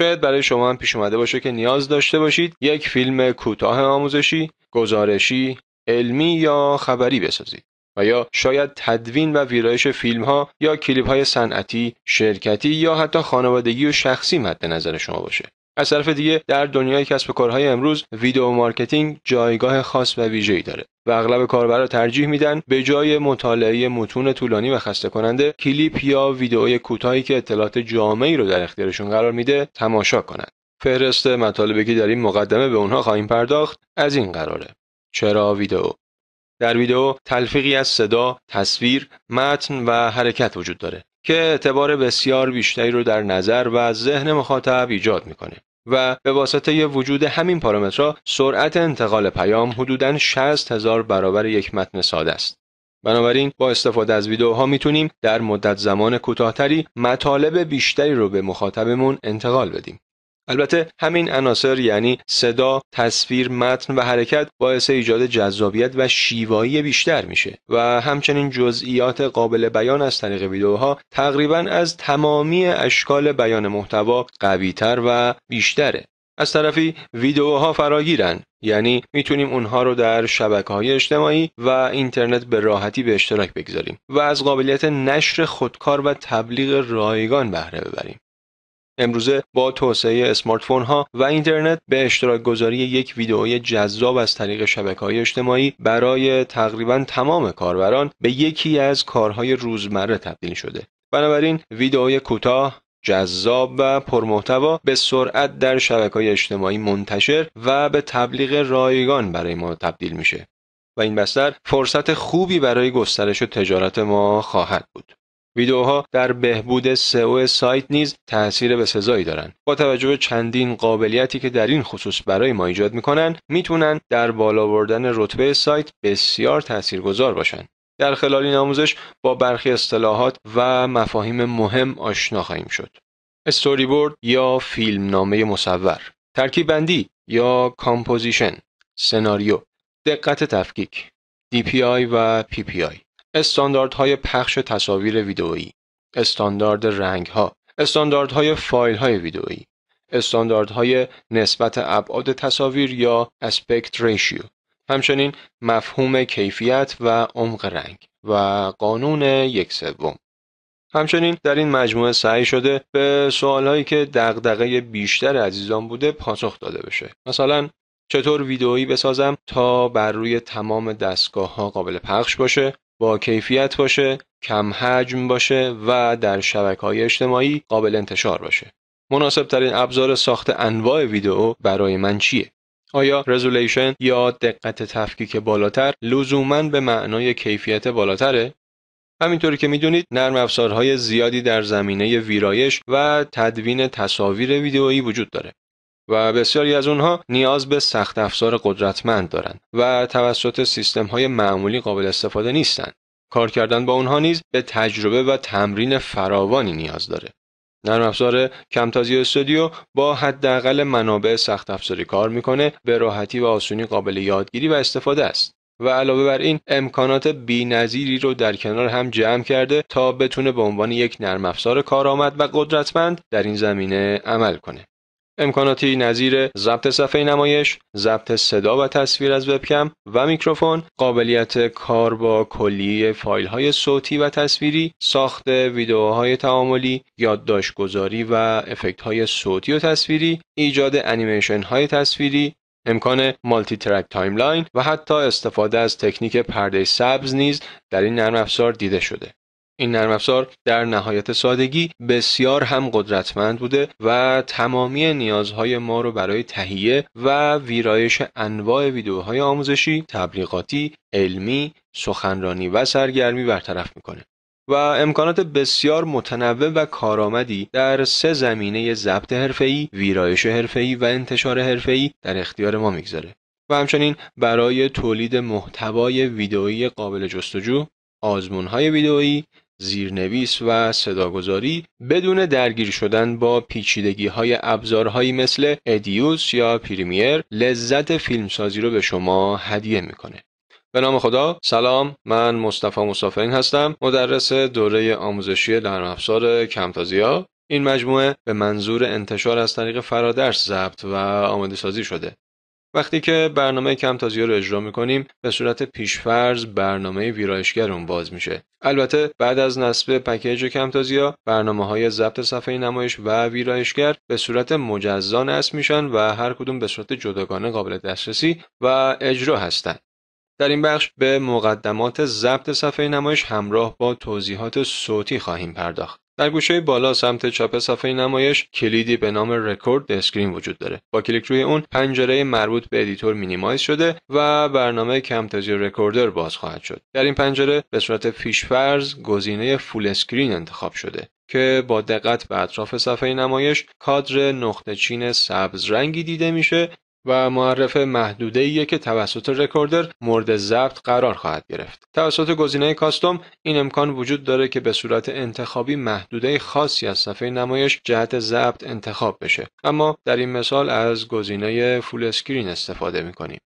شاید برای شما هم پیش اومده باشه که نیاز داشته باشید یک فیلم کوتاه آموزشی، گزارشی، علمی یا خبری بسازید. و یا شاید تدوین و ویرایش فیلم ها یا کلیپ های صنعتی، شرکتی یا حتی خانوادگی و شخصی مد نظر شما باشه. از طرف دیگه در دنیای کسب و کارهای امروز ویدیو مارکتینگ جایگاه خاص و ویژه‌ای داره و اغلب کاربرا ترجیح میدن به جای مطالعه متون طولانی و خسته کننده کلیپ یا ویدئوی کوتاهی که اطلاعات جامعی رو در اختیارشون قرار میده تماشا کنند فهرست مطالبی که در این مقدمه به اونها خواهیم پرداخت از این قراره چرا ویدئو در ویدئو تلفیقی از صدا، تصویر، متن و حرکت وجود داره که اعتبار بسیار بیشتری رو در نظر و ذهن مخاطب ایجاد میکنه. و به واسطه وجود همین پارامترها سرعت انتقال پیام حدوداً 60 هزار برابر یک متن ساده است. بنابراین با استفاده از ویدیوها میتونیم در مدت زمان کوتاهتری مطالب بیشتری رو به مخاطبمون انتقال بدیم. البته همین عناصر یعنی صدا، تصویر، متن و حرکت باعث ایجاد جذابیت و شیوایی بیشتر میشه و همچنین جزئیات قابل بیان از طریق ویدیوها تقریبا از تمامی اشکال بیان محتوا قویتر و بیشتره از طرفی ویدیوها فراگیرن یعنی میتونیم اونها رو در شبکه های اجتماعی و اینترنت به راحتی به اشتراک بگذاریم و از قابلیت نشر خودکار و تبلیغ رایگان بهره ببریم امروزه با توسعه اسمارت ها و اینترنت به اشتراک گذاری یک ویدئوی جذاب از طریق شبکه های اجتماعی برای تقریبا تمام کاربران به یکی از کارهای روزمره تبدیل شده بنابراین ویدئوی کوتاه جذاب و پرمحتوا به سرعت در شبکه های اجتماعی منتشر و به تبلیغ رایگان برای ما تبدیل میشه و این بستر فرصت خوبی برای گسترش و تجارت ما خواهد بود ویدئوها در بهبود سئو سایت نیز تاثیر به سزایی دارند با توجه به چندین قابلیتی که در این خصوص برای ما ایجاد میکنند میتونن در بالا بردن رتبه سایت بسیار تاثیرگذار باشند در خلال این آموزش با برخی اصطلاحات و مفاهیم مهم آشنا خواهیم شد استوری بورد یا نامه مصور ترکیب بندی یا کامپوزیشن سناریو دقت تفکیک DPI و PPI استانداردهای پخش تصاویر ویدئویی استاندارد رنگها استانداردهای فایل های ویدئویی استانداردهای نسبت ابعاد تصاویر یا اسپکت ریشیو همچنین مفهوم کیفیت و عمق رنگ و قانون یک سوم همچنین در این مجموعه سعی شده به هایی که دغدغه بیشتر عزیزان بوده پاسخ داده بشه مثلا چطور ویدئویی بسازم تا بر روی تمام دستگاه ها قابل پخش باشه با کیفیت باشه، کم حجم باشه و در شبکه های اجتماعی قابل انتشار باشه. مناسب ترین ابزار ساخت انواع ویدئو برای من چیه؟ آیا رزولیشن یا دقت تفکیک بالاتر لزوما به معنای کیفیت بالاتره؟ همینطوری که میدونید نرم افزارهای زیادی در زمینه ویرایش و تدوین تصاویر ویدئویی وجود داره و بسیاری از اونها نیاز به سخت افزار قدرتمند دارند و توسط سیستم های معمولی قابل استفاده نیستند. کار کردن با اونها نیز به تجربه و تمرین فراوانی نیاز داره. نرم افزار کمتازی استودیو با حداقل منابع سخت افزاری کار میکنه به راحتی و آسونی قابل یادگیری و استفاده است. و علاوه بر این امکانات بینظیری رو در کنار هم جمع کرده تا بتونه به عنوان یک نرم افزار کارآمد و قدرتمند در این زمینه عمل کنه. امکاناتی نظیر ضبط صفحه نمایش، ضبط صدا و تصویر از وبکم و میکروفون، قابلیت کار با کلیه فایل های صوتی و تصویری، ساخت ویدئوهای تعاملی، یادداشتگذاری و افکت های صوتی و تصویری، ایجاد انیمیشن های تصویری، امکان مالتی ترک تایملاین و حتی استفاده از تکنیک پرده سبز نیز در این نرم افزار دیده شده. این نرم افزار در نهایت سادگی بسیار هم قدرتمند بوده و تمامی نیازهای ما رو برای تهیه و ویرایش انواع ویدیوهای آموزشی، تبلیغاتی، علمی، سخنرانی و سرگرمی برطرف میکنه. و امکانات بسیار متنوع و کارآمدی در سه زمینه ضبط حرفه‌ای، ویرایش حرفه‌ای و انتشار حرفه‌ای در اختیار ما میگذاره. و همچنین برای تولید محتوای ویدئویی قابل جستجو، آزمون‌های ویدئویی، زیرنویس و صداگذاری بدون درگیر شدن با پیچیدگی های ابزارهایی مثل ادیوس یا پریمیر لذت فیلمسازی رو به شما هدیه میکنه به نام خدا سلام من مصطفی مسافرین هستم مدرس دوره آموزشی نرم افزار کمتازیا این مجموعه به منظور انتشار از طریق فرادرس ضبط و آماده سازی شده وقتی که برنامه کمتازیا رو اجرا میکنیم به صورت پیشفرض برنامه ویرایشگر اون باز میشه البته بعد از نصب پکیج کمتازیا برنامه های ضبط صفحه نمایش و ویرایشگر به صورت مجزا نصب میشن و هر کدوم به صورت جداگانه قابل دسترسی و اجرا هستند در این بخش به مقدمات ضبط صفحه نمایش همراه با توضیحات صوتی خواهیم پرداخت در گوشه بالا سمت چپ صفحه نمایش کلیدی به نام رکورد اسکرین وجود داره با کلیک روی اون پنجره مربوط به ادیتور مینیمایز شده و برنامه کمتزی رکوردر باز خواهد شد در این پنجره به صورت فرض گزینه فول اسکرین انتخاب شده که با دقت به اطراف صفحه نمایش کادر نقطه چین سبز رنگی دیده میشه و معرف محدوده ایه که توسط رکوردر مورد ضبط قرار خواهد گرفت. توسط گزینه کاستوم این امکان وجود داره که به صورت انتخابی محدوده خاصی از صفحه نمایش جهت ضبط انتخاب بشه. اما در این مثال از گزینه فول اسکرین استفاده میکنیم.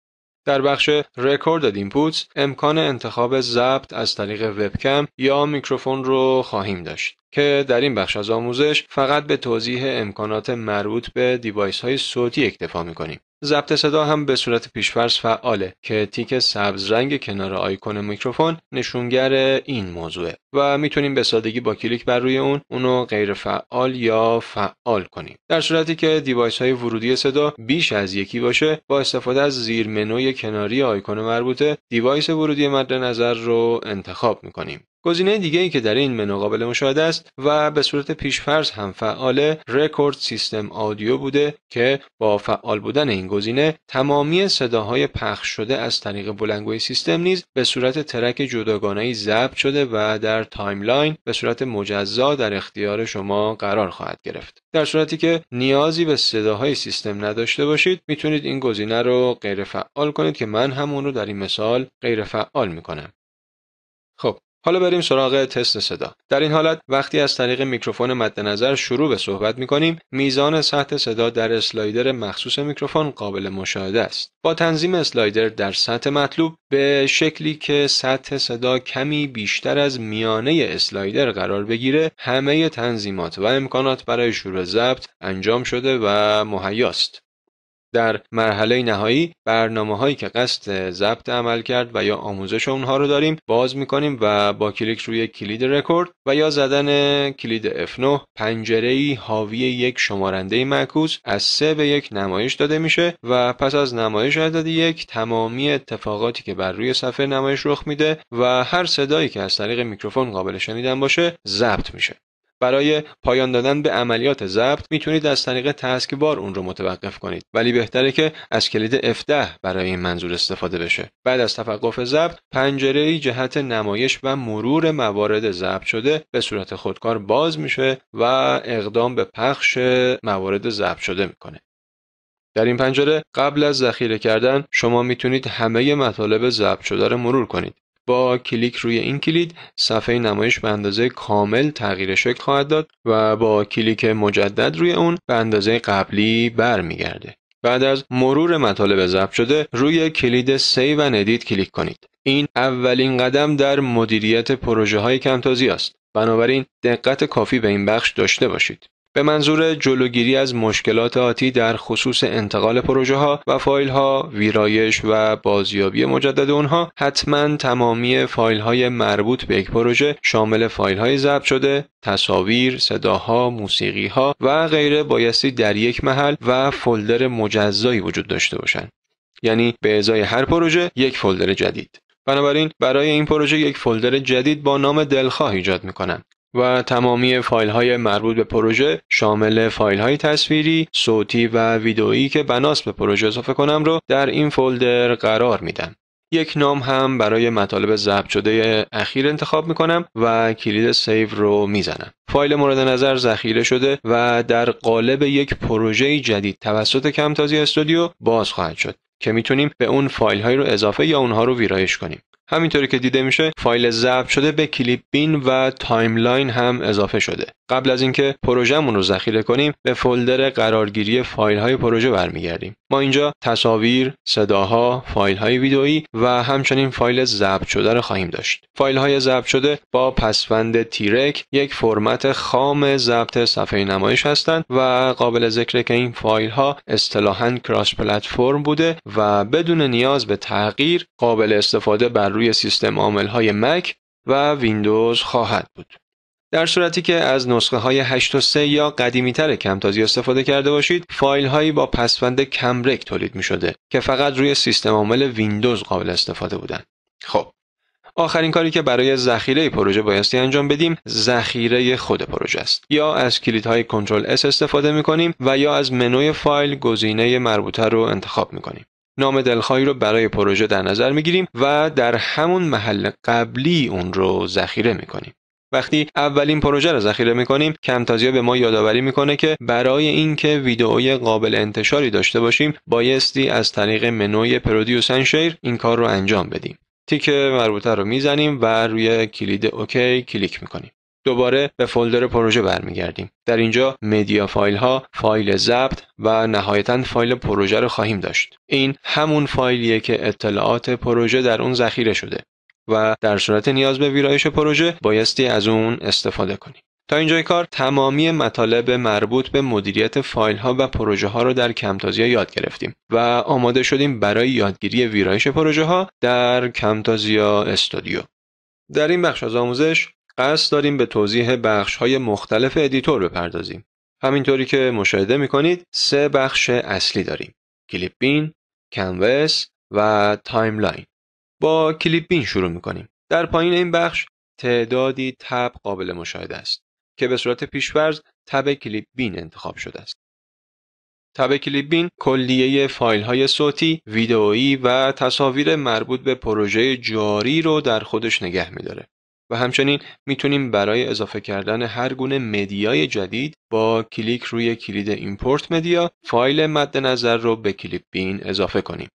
در بخش رکورد اینپوتس امکان انتخاب ضبط از طریق وبکم یا میکروفون رو خواهیم داشت. که در این بخش از آموزش فقط به توضیح امکانات مربوط به دیوایس های صوتی اکتفا میکنیم ضبط صدا هم به صورت پیشفرض فعاله که تیک سبز رنگ کنار آیکون میکروفون نشونگر این موضوعه و میتونیم به سادگی با کلیک بر روی اون اونو غیر فعال یا فعال کنیم در صورتی که دیوایس های ورودی صدا بیش از یکی باشه با استفاده از زیر منوی کناری آیکون مربوطه دیوایس ورودی مد نظر رو انتخاب میکنیم گزینه دیگه ای که در این منو قابل مشاهده است و به صورت پیشفرض هم فعال رکورد سیستم آدیو بوده که با فعال بودن این گزینه تمامی صداهای پخش شده از طریق بلنگوی سیستم نیز به صورت ترک جداگانه ضبط شده و در تایملاین به صورت مجزا در اختیار شما قرار خواهد گرفت در صورتی که نیازی به صداهای سیستم نداشته باشید میتونید این گزینه رو غیر فعال کنید که من هم اون رو در این مثال غیر فعال میکنم حالا بریم سراغ تست صدا در این حالت وقتی از طریق میکروفون مد نظر شروع به صحبت می کنیم میزان سطح صدا در اسلایدر مخصوص میکروفون قابل مشاهده است با تنظیم اسلایدر در سطح مطلوب به شکلی که سطح صدا کمی بیشتر از میانه اسلایدر قرار بگیره همه تنظیمات و امکانات برای شروع ضبط انجام شده و مهیاست در مرحله نهایی برنامه هایی که قصد ضبط عمل کرد و یا آموزش اونها رو داریم باز میکنیم و با کلیک روی کلید رکورد و یا زدن کلید F9 پنجره ای حاوی یک شمارنده معکوس از سه به یک نمایش داده میشه و پس از نمایش عدد یک تمامی اتفاقاتی که بر روی صفحه نمایش رخ میده و هر صدایی که از طریق میکروفون قابل شنیدن باشه ضبط میشه برای پایان دادن به عملیات ضبط میتونید از طریق بار اون رو متوقف کنید ولی بهتره که از کلید F10 برای این منظور استفاده بشه بعد از توقف ضبط پنجره ای جهت نمایش و مرور موارد ضبط شده به صورت خودکار باز میشه و اقدام به پخش موارد ضبط شده میکنه در این پنجره قبل از ذخیره کردن شما میتونید همه مطالب ضبط شده رو مرور کنید با کلیک روی این کلید صفحه نمایش به اندازه کامل تغییر شکل خواهد داد و با کلیک مجدد روی اون به اندازه قبلی برمیگرده. بعد از مرور مطالب ضبط شده روی کلید سی و ندید کلیک کنید. این اولین قدم در مدیریت پروژه های کمتازی است. بنابراین دقت کافی به این بخش داشته باشید. به منظور جلوگیری از مشکلات آتی در خصوص انتقال پروژه ها و فایل ها، ویرایش و بازیابی مجدد اونها حتما تمامی فایل های مربوط به یک پروژه شامل فایل های ضبط شده، تصاویر، صداها، موسیقی ها و غیره بایستی در یک محل و فولدر مجزایی وجود داشته باشند. یعنی به ازای هر پروژه یک فولدر جدید. بنابراین برای این پروژه یک فولدر جدید با نام دلخواه ایجاد میکنم و تمامی فایل های مربوط به پروژه شامل فایل های تصویری، صوتی و ویدئویی که بناس به پروژه اضافه کنم رو در این فولدر قرار میدم. یک نام هم برای مطالب ضبط شده اخیر انتخاب میکنم و کلید سیو رو میزنم. فایل مورد نظر ذخیره شده و در قالب یک پروژه جدید توسط کمتازی استودیو باز خواهد شد که میتونیم به اون فایل رو اضافه یا اونها رو ویرایش کنیم. همینطوری که دیده میشه فایل ضبط شده به کلیپ بین و تایملاین هم اضافه شده قبل از اینکه پروژهمون رو ذخیره کنیم به فولدر قرارگیری فایل های پروژه برمیگردیم ما اینجا تصاویر صداها فایل های ویدئویی و همچنین فایل ضبط شده رو خواهیم داشت فایل های ضبط شده با پسوند تیرک یک فرمت خام ضبط صفحه نمایش هستند و قابل ذکر که این فایل ها اصطلاحا کراس پلتفرم بوده و بدون نیاز به تغییر قابل استفاده بر روی سیستم عامل مک و ویندوز خواهد بود. در صورتی که از نسخه های 8 و 3 یا قدیمی تر کمتازی استفاده کرده باشید فایل هایی با پسوند کمرک تولید می شده که فقط روی سیستم عامل ویندوز قابل استفاده بودند خب آخرین کاری که برای ذخیره پروژه بایستی انجام بدیم ذخیره خود پروژه است یا از کلیدهای کنترل S استفاده می کنیم و یا از منوی فایل گزینه مربوطه رو انتخاب می کنیم نام دلخواهی رو برای پروژه در نظر میگیریم و در همون محل قبلی اون رو ذخیره میکنیم وقتی اولین پروژه رو ذخیره میکنیم کمتازیا به ما یادآوری میکنه که برای اینکه ویدئوی قابل انتشاری داشته باشیم بایستی از طریق منوی پرودیوس شیر این کار رو انجام بدیم تیک مربوطه رو میزنیم و روی کلید اوکی کلیک میکنیم دوباره به فولدر پروژه برمیگردیم در اینجا مدیا فایل فایل ضبط و نهایتا فایل پروژه رو خواهیم داشت این همون فایلیه که اطلاعات پروژه در اون ذخیره شده و در صورت نیاز به ویرایش پروژه بایستی از اون استفاده کنیم تا اینجای کار تمامی مطالب مربوط به مدیریت فایل ها و پروژه ها رو در کمتازیا یاد گرفتیم و آماده شدیم برای یادگیری ویرایش پروژه ها در کمتازیا استودیو در این بخش از آموزش قصد داریم به توضیح بخش های مختلف ادیتور بپردازیم. همینطوری که مشاهده می کنید سه بخش اصلی داریم. کلیپ بین، کنوس و تایملاین. با کلیپ بین شروع می کنیم. در پایین این بخش تعدادی تب قابل مشاهده است که به صورت پیش‌فرض تب کلیپ بین انتخاب شده است. تب کلیپ بین کلیه فایل های صوتی، ویدئویی و تصاویر مربوط به پروژه جاری رو در خودش نگه میداره. و همچنین میتونیم برای اضافه کردن هر گونه مدیای جدید با کلیک روی کلید ایمپورت مدیا فایل مد نظر رو به کلیپ بین اضافه کنیم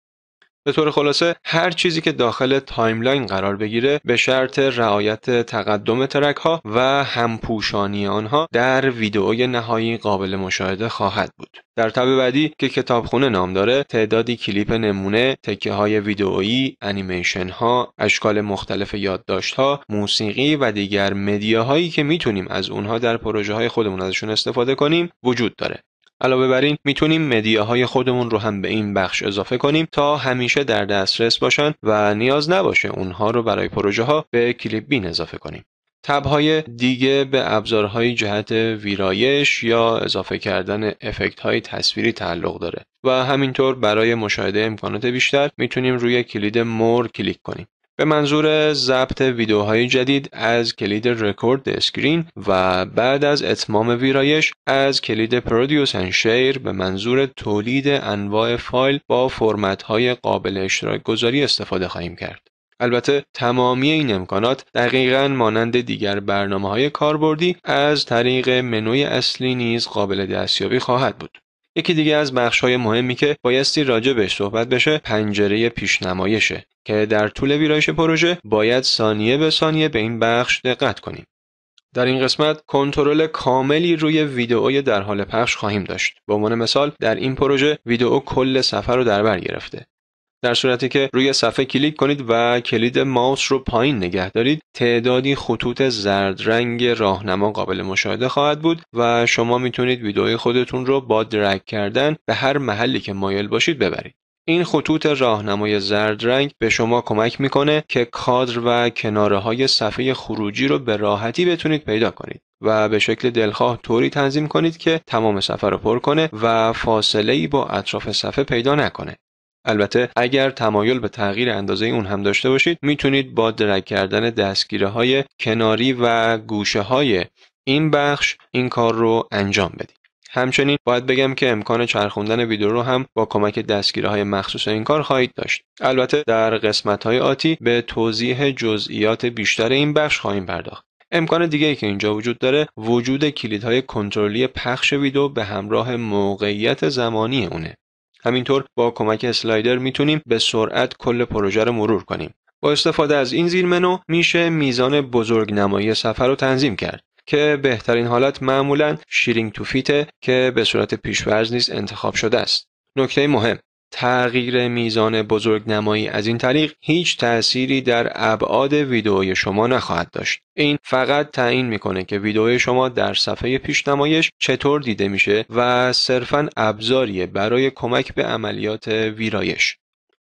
به طور خلاصه هر چیزی که داخل تایملاین قرار بگیره به شرط رعایت تقدم ترک ها و همپوشانی آنها در ویدئوی نهایی قابل مشاهده خواهد بود در تب بعدی که کتابخونه نام داره تعدادی کلیپ نمونه تکه های ویدئویی انیمیشن ها اشکال مختلف یادداشت ها موسیقی و دیگر مدیاهایی که میتونیم از اونها در پروژه های خودمون ازشون استفاده کنیم وجود داره علاوه بر این میتونیم مدیاهای خودمون رو هم به این بخش اضافه کنیم تا همیشه در دسترس باشن و نیاز نباشه اونها رو برای پروژه ها به کلیپ بین اضافه کنیم های دیگه به ابزارهای جهت ویرایش یا اضافه کردن افکت های تصویری تعلق داره و همینطور برای مشاهده امکانات بیشتر میتونیم روی کلید مور کلیک کنیم به منظور ضبط ویدیوهای جدید از کلید رکورد اسکرین و بعد از اتمام ویرایش از کلید پرودیوس اند شیر به منظور تولید انواع فایل با فرمت های قابل اشتراک گذاری استفاده خواهیم کرد. البته تمامی این امکانات دقیقا مانند دیگر برنامه های کاربردی از طریق منوی اصلی نیز قابل دستیابی خواهد بود. یکی دیگه از بخش های مهمی که بایستی راجع بهش صحبت بشه پنجره پیشنمایشه که در طول ویرایش پروژه باید ثانیه به ثانیه به این بخش دقت کنیم. در این قسمت کنترل کاملی روی ویدئوی در حال پخش خواهیم داشت. به عنوان مثال در این پروژه ویدئو کل صفحه رو در بر گرفته. در صورتی که روی صفحه کلیک کنید و کلید ماوس رو پایین نگه دارید تعدادی خطوط زرد رنگ راهنما قابل مشاهده خواهد بود و شما میتونید ویدئوی خودتون رو با درک کردن به هر محلی که مایل باشید ببرید این خطوط راهنمای زرد رنگ به شما کمک میکنه که کادر و کناره های صفحه خروجی رو به راحتی بتونید پیدا کنید و به شکل دلخواه طوری تنظیم کنید که تمام صفحه رو پر کنه و فاصله ای با اطراف صفحه پیدا نکنه البته اگر تمایل به تغییر اندازه اون هم داشته باشید میتونید با درک کردن دستگیره های کناری و گوشه های این بخش این کار رو انجام بدید همچنین باید بگم که امکان چرخوندن ویدیو رو هم با کمک دستگیره های مخصوص این کار خواهید داشت البته در قسمت های آتی به توضیح جزئیات بیشتر این بخش خواهیم پرداخت امکان دیگه ای که اینجا وجود داره وجود کلیدهای کنترلی پخش ویدیو به همراه موقعیت زمانی اونه همینطور با کمک اسلایدر میتونیم به سرعت کل پروژه رو مرور کنیم با استفاده از این زیر میشه میزان بزرگنمایی سفر رو تنظیم کرد که بهترین حالت معمولا شیرینگ تو که به صورت پیشورز نیز انتخاب شده است نکته مهم تغییر میزان بزرگ نمایی از این طریق هیچ تأثیری در ابعاد ویدئوی شما نخواهد داشت. این فقط تعیین میکنه که ویدئوی شما در صفحه پیش نمایش چطور دیده میشه و صرفا ابزاریه برای کمک به عملیات ویرایش.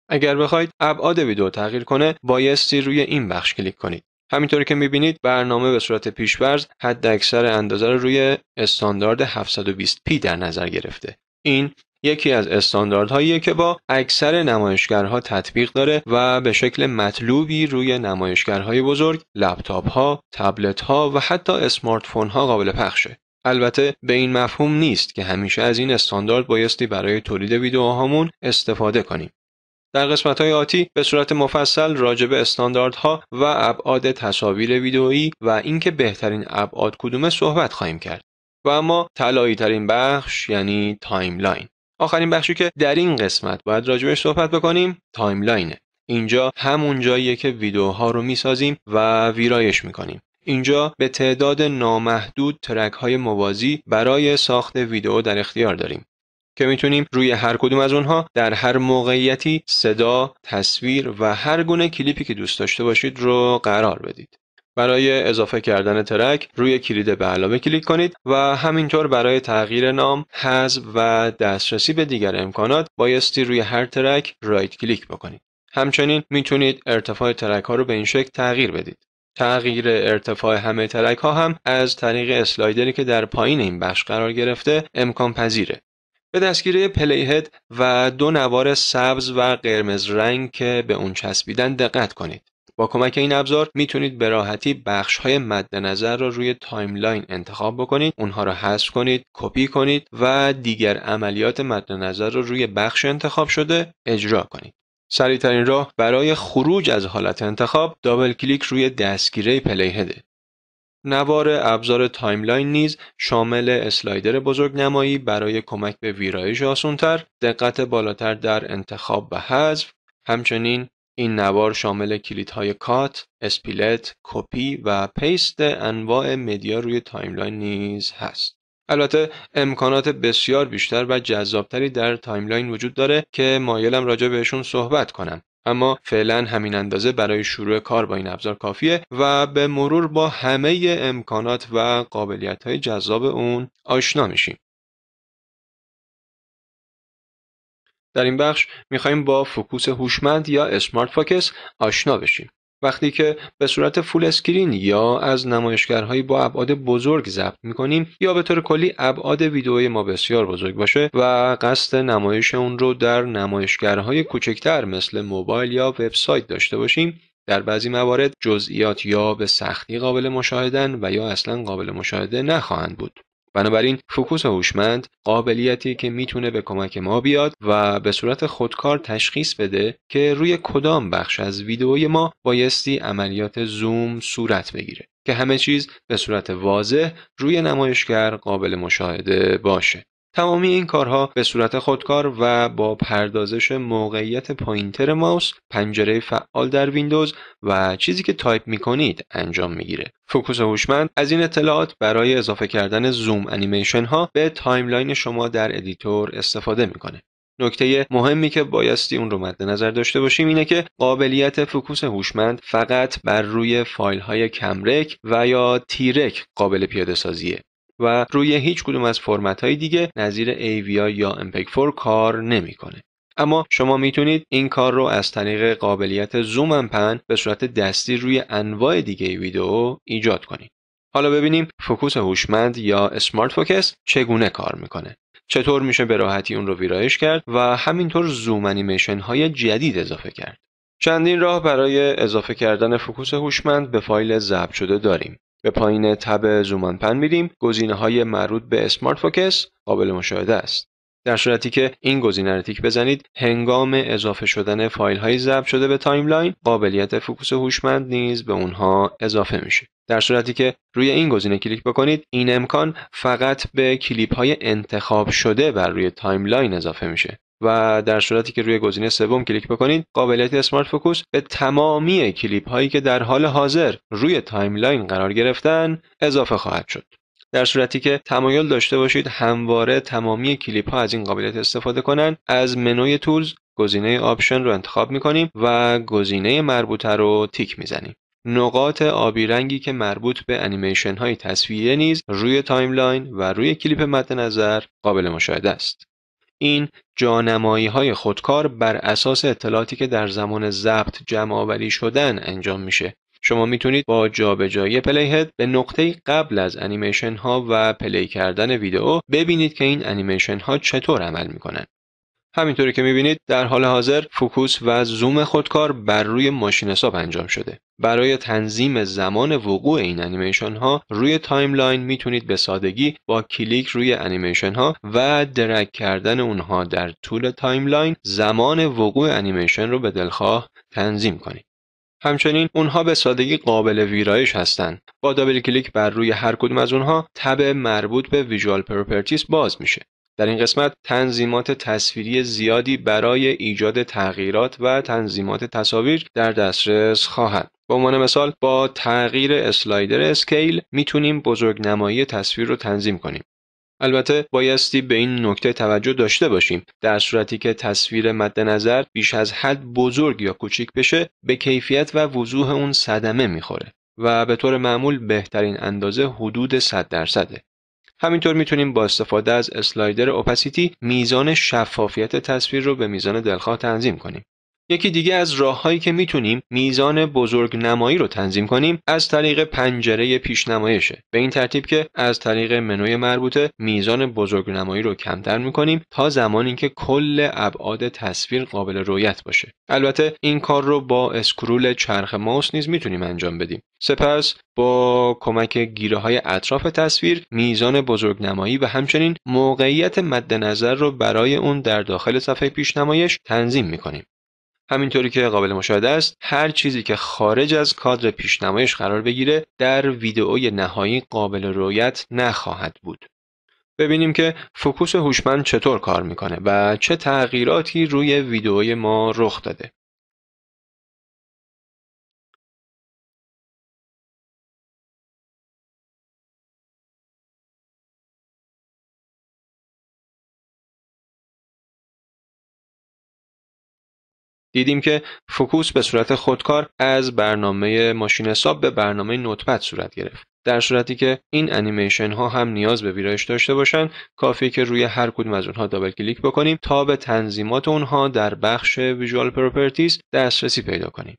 اگر بخواید ابعاد ویدئو تغییر کنه بایستی روی این بخش کلیک کنید. همینطوری که میبینید برنامه به صورت پیشورز حد اکثر اندازه رو روی استاندارد 720p در نظر گرفته. این یکی از استانداردهایی که با اکثر نمایشگرها تطبیق داره و به شکل مطلوبی روی نمایشگرهای بزرگ، لپتاپ ها، تبلت ها و حتی اسمارت فون ها قابل پخشه. البته به این مفهوم نیست که همیشه از این استاندارد بایستی برای تولید ویدیوهامون استفاده کنیم. در قسمت های آتی به صورت مفصل راجب استاندارد استانداردها و ابعاد تصاویر ویدئویی و اینکه بهترین ابعاد کدومه صحبت خواهیم کرد و اما طلایی ترین بخش یعنی تایملاین آخرین بخشی که در این قسمت باید راجبش صحبت بکنیم تایملاینه اینجا همون جاییه که ویدئوها رو میسازیم و ویرایش میکنیم اینجا به تعداد نامحدود ترک های موازی برای ساخت ویدئو در اختیار داریم که میتونیم روی هر کدوم از اونها در هر موقعیتی صدا، تصویر و هر گونه کلیپی که دوست داشته باشید رو قرار بدید. برای اضافه کردن ترک روی کلید به علاوه کلیک کنید و همینطور برای تغییر نام، حذف و دسترسی به دیگر امکانات بایستی روی هر ترک رایت کلیک بکنید. همچنین میتونید ارتفاع ترک ها رو به این شکل تغییر بدید. تغییر ارتفاع همه ترک ها هم از طریق اسلایدری که در پایین این بخش قرار گرفته امکان پذیره. به دستگیره پلی هد و دو نوار سبز و قرمز رنگ که به اون چسبیدن دقت کنید. با کمک این ابزار میتونید به راحتی بخش های مد نظر را رو روی تایملاین انتخاب بکنید، اونها را حذف کنید، کپی کنید و دیگر عملیات مد نظر را رو روی بخش انتخاب شده اجرا کنید. سریعترین راه برای خروج از حالت انتخاب دابل کلیک روی دستگیره پلی هده. نوار ابزار تایملاین نیز شامل اسلایدر بزرگنمایی برای کمک به ویرایش آسانتر، دقت بالاتر در انتخاب و حذف، همچنین این نوار شامل کلیدهای کات، اسپیلت، کپی و پیست انواع مدیا روی تایملاین نیز هست. البته امکانات بسیار بیشتر و جذابتری در تایملاین وجود داره که مایلم راجع بهشون صحبت کنم اما فعلا همین اندازه برای شروع کار با این ابزار کافیه و به مرور با همه امکانات و قابلیت های جذاب اون آشنا میشیم. در این بخش میخوایم با فکوس هوشمند یا اسمارت فاکس آشنا بشیم. وقتی که به صورت فول اسکرین یا از نمایشگرهایی با ابعاد بزرگ ضبط میکنیم یا به طور کلی ابعاد ویدئوی ما بسیار بزرگ باشه و قصد نمایش اون رو در نمایشگرهای کوچکتر مثل موبایل یا وبسایت داشته باشیم در بعضی موارد جزئیات یا به سختی قابل مشاهدن و یا اصلا قابل مشاهده نخواهند بود بنابراین فکوس هوشمند قابلیتی که میتونه به کمک ما بیاد و به صورت خودکار تشخیص بده که روی کدام بخش از ویدئوی ما بایستی عملیات زوم صورت بگیره که همه چیز به صورت واضح روی نمایشگر قابل مشاهده باشه تمامی این کارها به صورت خودکار و با پردازش موقعیت پوینتر ماوس پنجره فعال در ویندوز و چیزی که تایپ می کنید انجام می گیره. فوکوس هوشمند از این اطلاعات برای اضافه کردن زوم انیمیشن ها به تایملاین شما در ادیتور استفاده میکنه. نکته مهمی که بایستی اون رو مد نظر داشته باشیم اینه که قابلیت فکوس هوشمند فقط بر روی فایل های کمرک و یا تیرک قابل پیاده سازیه و روی هیچ کدوم از فرمت های دیگه نظیر AVI یا MPEG-4 کار نمیکنه. اما شما میتونید این کار رو از طریق قابلیت زوم پن به صورت دستی روی انواع دیگه ویدیو ایجاد کنید. حالا ببینیم فکوس هوشمند یا سمارت فوکس چگونه کار میکنه. چطور میشه به راحتی اون رو ویرایش کرد و همینطور زوم انیمیشن های جدید اضافه کرد. چندین راه برای اضافه کردن فکوس هوشمند به فایل ضبط شده داریم. به پایین تب زومان پن میریم گزینه های مربوط به اسمارت فوکس قابل مشاهده است در صورتی که این گزینه رو تیک بزنید هنگام اضافه شدن فایل های ضبط شده به تایملاین قابلیت فوکوس هوشمند نیز به اونها اضافه میشه در صورتی که روی این گزینه کلیک بکنید این امکان فقط به کلیپ های انتخاب شده بر روی تایملاین اضافه میشه و در صورتی که روی گزینه سوم کلیک بکنید قابلیت اسمارت فوکوس به تمامی کلیپ هایی که در حال حاضر روی تایملاین قرار گرفتن اضافه خواهد شد در صورتی که تمایل داشته باشید همواره تمامی کلیپ ها از این قابلیت استفاده کنند از منوی تولز گزینه آپشن رو انتخاب میکنیم و گزینه مربوطه رو تیک میزنیم نقاط آبی رنگی که مربوط به انیمیشن های تصویری نیز روی تایملاین و روی کلیپ مد نظر قابل مشاهده است این جانمایی های خودکار بر اساس اطلاعاتی که در زمان ضبط جمع آوری شدن انجام میشه شما میتونید با جابجایی پلیهد به نقطه قبل از انیمیشن ها و پلی کردن ویدئو ببینید که این انیمیشن ها چطور عمل میکنن همینطوری که میبینید در حال حاضر فوکوس و زوم خودکار بر روی ماشین حساب انجام شده. برای تنظیم زمان وقوع این انیمیشن ها روی تایملاین میتونید به سادگی با کلیک روی انیمیشن ها و درک کردن اونها در طول تایملاین زمان وقوع انیمیشن رو به دلخواه تنظیم کنید. همچنین اونها به سادگی قابل ویرایش هستند. با دابل کلیک بر روی هر کدوم از اونها تب مربوط به ویژوال پروپرتیز باز میشه. در این قسمت تنظیمات تصویری زیادی برای ایجاد تغییرات و تنظیمات تصاویر در دسترس خواهد. به عنوان مثال با تغییر اسلایدر اسکیل میتونیم بزرگنمایی تصویر رو تنظیم کنیم. البته بایستی به این نکته توجه داشته باشیم در صورتی که تصویر مد نظر بیش از حد بزرگ یا کوچیک بشه به کیفیت و وضوح اون صدمه میخوره و به طور معمول بهترین اندازه حدود 100 درصده همینطور میتونیم با استفاده از اسلایدر اوپاسیتی میزان شفافیت تصویر رو به میزان دلخواه تنظیم کنیم یکی دیگه از راههایی که میتونیم میزان بزرگ نمایی رو تنظیم کنیم از طریق پنجره پیشنمایشه به این ترتیب که از طریق منوی مربوطه میزان بزرگ نمایی رو کمتر میکنیم تا زمانی که کل ابعاد تصویر قابل رویت باشه البته این کار رو با اسکرول چرخ ماوس نیز میتونیم انجام بدیم سپس با کمک گیره های اطراف تصویر میزان بزرگ نمایی و همچنین موقعیت مد نظر رو برای اون در داخل صفحه پیشنمایش تنظیم میکنیم همینطوری که قابل مشاهده است هر چیزی که خارج از کادر پیشنمایش قرار بگیره در ویدئوی نهایی قابل رویت نخواهد بود ببینیم که فوکوس هوشمند چطور کار میکنه و چه تغییراتی روی ویدئوی ما رخ داده دیدیم که فکوس به صورت خودکار از برنامه ماشین حساب به برنامه نطبت صورت گرفت در صورتی که این انیمیشن ها هم نیاز به ویرایش داشته باشند کافی که روی هر کدوم از اونها دابل کلیک بکنیم تا به تنظیمات اونها در بخش ویژوال پروپرتیز دسترسی پیدا کنیم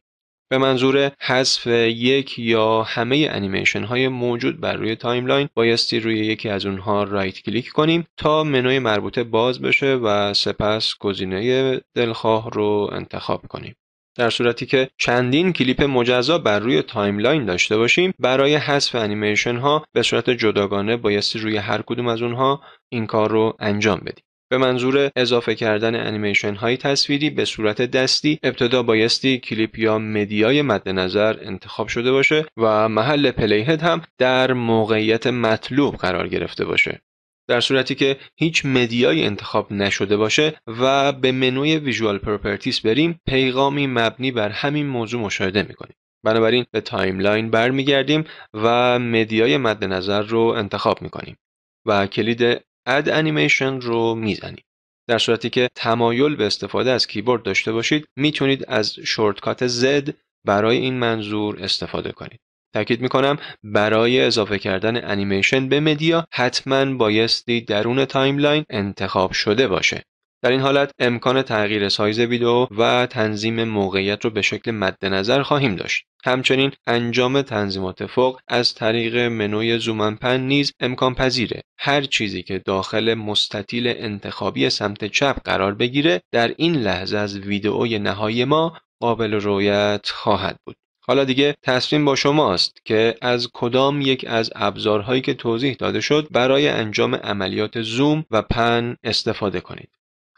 به منظور حذف یک یا همه انیمیشن های موجود بر روی تایملاین بایستی روی یکی از اونها رایت کلیک کنیم تا منوی مربوطه باز بشه و سپس گزینه دلخواه رو انتخاب کنیم در صورتی که چندین کلیپ مجزا بر روی تایملاین داشته باشیم برای حذف انیمیشن ها به صورت جداگانه بایستی روی هر کدوم از اونها این کار رو انجام بدیم به منظور اضافه کردن انیمیشن های تصویری به صورت دستی ابتدا بایستی کلیپ یا مدیای مد نظر انتخاب شده باشه و محل پلیهد هم در موقعیت مطلوب قرار گرفته باشه در صورتی که هیچ مدیایی انتخاب نشده باشه و به منوی ویژوال پروپرتیس بریم پیغامی مبنی بر همین موضوع مشاهده میکنیم بنابراین به تایملاین برمیگردیم و مدیای مد نظر رو انتخاب میکنیم و کلید اد انیمیشن رو میزنیم در صورتی که تمایل به استفاده از کیبورد داشته باشید میتونید از شورتکات Z برای این منظور استفاده کنید تاکید میکنم برای اضافه کردن انیمیشن به مدیا حتما بایستی درون تایملاین انتخاب شده باشه در این حالت امکان تغییر سایز ویدیو و تنظیم موقعیت رو به شکل مد نظر خواهیم داشت همچنین انجام تنظیمات فوق از طریق منوی پن نیز امکان پذیره هر چیزی که داخل مستطیل انتخابی سمت چپ قرار بگیره در این لحظه از ویدئوی نهایی ما قابل رویت خواهد بود حالا دیگه تصمیم با شماست که از کدام یک از ابزارهایی که توضیح داده شد برای انجام عملیات زوم و پن استفاده کنید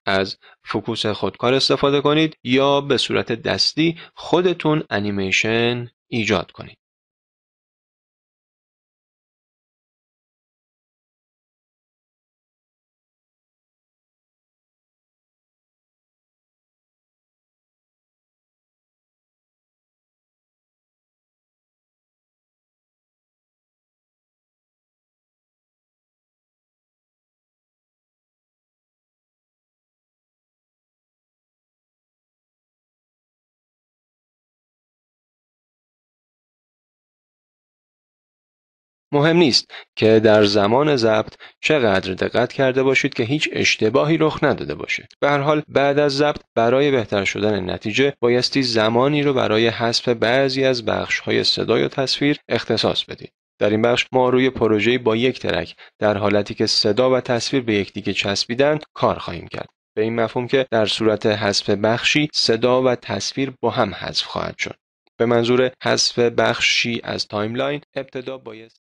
از فکوس خودکار استفاده کنید یا به صورت دستی خودتون انیمیشن ایجاد کنید مهم نیست که در زمان ضبط چقدر دقت کرده باشید که هیچ اشتباهی رخ نداده باشه به هر حال بعد از ضبط برای بهتر شدن نتیجه بایستی زمانی رو برای حذف بعضی از بخش های صدا یا تصویر اختصاص بدید در این بخش ما روی پروژه با یک ترک در حالتی که صدا و تصویر به یکدیگه چسبیدن کار خواهیم کرد به این مفهوم که در صورت حذف بخشی صدا و تصویر با هم حذف خواهد شد به منظور حذف بخشی از تایملاین ابتدا باید